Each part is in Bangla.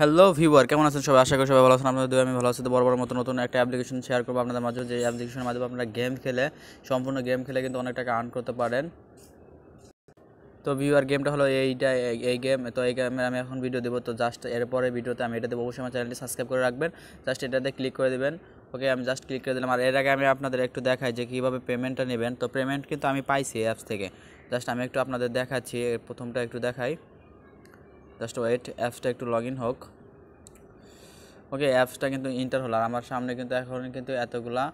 হ্যালো ভিউয়ার কেমন আছেন সবাই আশা করি সবাই ভালো আছেন আপনাদের দুই আমি ভালো আছি তো বড় বড় মতো নতুন একটা অ্যাপ্লিকেশন শেয়ার করবো আপনাদের মাঝে যে অ্যাপ্লিকেশনের মাধ্যমে আপনারা গেম খেলে সম্পূর্ণ গেম খেলে কিন্তু অনেক টাকা আর্ন করতে পারেন তো ভিউয়ার গেমটা হলো এইটা এই গেম তো এই গেমে আমি এখন ভিডিও দেবো তো জাস্ট এরপরে ভিডিওতে আমি এটা দেবো অবশ্যই আমার চ্যানেলটি সাবস্ক্রাইব করে রাখবেন জাস্ট এটাতে ক্লিক করে দেবেন ওকে আমি জাস্ট ক্লিক করে দিলাম আর এর আগে আমি আপনাদের একটু দেখাই যে কীভাবে পেমেন্টটা নেবেন তো পেমেন্ট কিন্তু আমি পাইছি অ্যাপস থেকে জাস্ট আমি একটু আপনাদের দেখাচ্ছি প্রথমটা একটু দেখাই জাস্ট ওয়েট অ্যাপসটা একটু লগ ইন হোক ওকে অ্যাপসটা কিন্তু ইন্টার হলো আর আমার সামনে কিন্তু এখন কিন্তু এতগুলা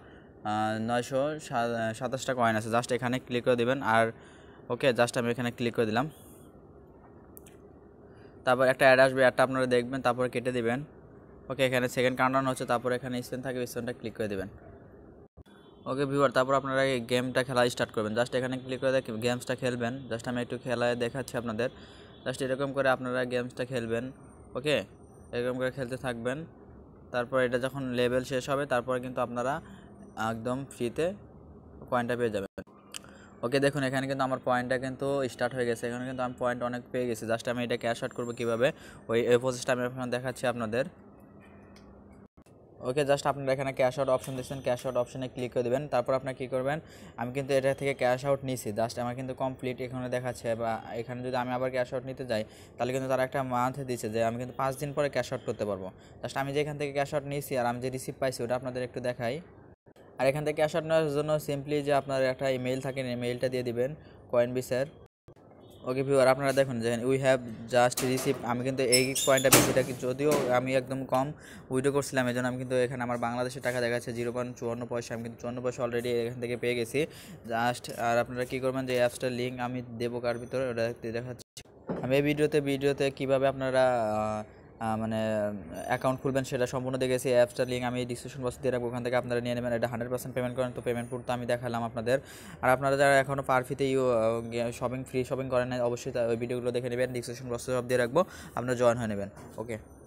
নয়শো সাতাশটা কয়েন আছে জাস্ট এখানে ক্লিক করে দেবেন আর ওকে জাস্ট আমি এখানে ক্লিক করে দিলাম তারপর একটা অ্যাড আসবে অ্যাডটা আপনারা দেখবেন তারপরে কেটে দিবেন ওকে এখানে সেকেন্ড কাউন্টাউন হচ্ছে তারপর এখানে স্পেন থাকবে স্পেনটা ক্লিক করে দেবেন ওকে ভিউয়ার তারপর আপনারা গেমটা খেলা স্টার্ট করবেন জাস্ট এখানে ক্লিক করে গেমসটা খেলবেন জাস্ট আমি একটু খেলায় দেখাচ্ছি আপনাদের জাস্ট এরকম করে আপনারা গেমসটা খেলবেন ওকে এরকম করে খেলতে থাকবেন তারপর এটা যখন লেভেল শেষ হবে তারপর কিন্তু আপনারা একদম ফ্রিতে কয়েনটা পেয়ে যাবেন ওকে দেখুন এখানে কিন্তু আমার পয়েন্টটা কিন্তু স্টার্ট হয়ে গেছে এখানে কিন্তু আমি পয়েন্ট অনেক পেয়ে গেছি জাস্ট আমি এটা ক্যাশ আউট করবো কীভাবে ওই প্রসেসটা আমি এখন দেখাচ্ছি আপনাদের ওকে জাস্ট আপনারা এখানে ক্যাশ আউট অপশন দিচ্ছেন ক্যাশ আউট অপশনে ক্লিক করে দেবেন তারপর আপনার কী করবেন আমি কিন্তু এটা থেকে ক্যাশ আউট নিছি জাস্ট আমার কিন্তু কমপ্লিট এখানে দেখাচ্ছে বা এখানে যদি আমি আবার ক্যাশ আউট নিতে যাই তাহলে কিন্তু তারা একটা মান্থ দিচ্ছে যে আমি কিন্তু পাঁচ দিন পরে ক্যাশ আউট করতে পারবো জাস্ট আমি যেখান থেকে ক্যাশ আউট নিয়েছি আর আমি যে রিসিভ পাইছি ওটা আপনাদের একটু দেখাই আর এখান থেকে ক্যাশ আউট নেওয়ার জন্য সিম্পলি যে আপনার একটা ইমেল থাকে ইমেলটা দিয়ে দিবেন কয়েন বিসের ওকে ভিউয়ার আপনারা দেখুন যে উই হ্যাভ জাস্ট রিসিভ আমি কিন্তু এই পয়েন্টটা বেশি থাকি যদিও আমি একদম কম উইডো করছিলাম এই জন্য আমি কিন্তু এখানে আমার বাংলাদেশের টাকা দেখা যাচ্ছে জিরো পয়েন্ট চুয়ান্ন পয়সা আমি কিন্তু চুয়ান্ন পয়সা অলরেডি এখান থেকে পেয়ে গেছি জাস্ট আর আপনারা কী করবেন যে অ্যাপসটার লিঙ্ক আমি দেবো কার ভিতরে ওটা দেখাচ্ছি আমি এই ভিডিওতে ভিডিওতে কীভাবে আপনারা মানে অ্যাকাউন্ট খুলবেন সেটা সম্পূর্ণ দেখেছি অ্যাপসটার লিঙ্ক আমি ডিসক্রিপশন বক্সে দিয়ে রাখবো ওখান থেকে আপনারা নিয়ে নেবেন এটা হান্ড্রেড পার্সেন্ট পেমেন্ট করেন তো পেমেন্ট করতে আমি দেখালাম আপনাদের আর আপনারা যারা এখনও পারফিতে শপিং ফ্রি শপিং করেন না অবশ্যই ওই ভিডিওগুলো দেখে নেবেন ডিসক্রিপশন বক্সে সব দিয়ে রাখবো আপনারা জয়েন হয়ে নেবেন ওকে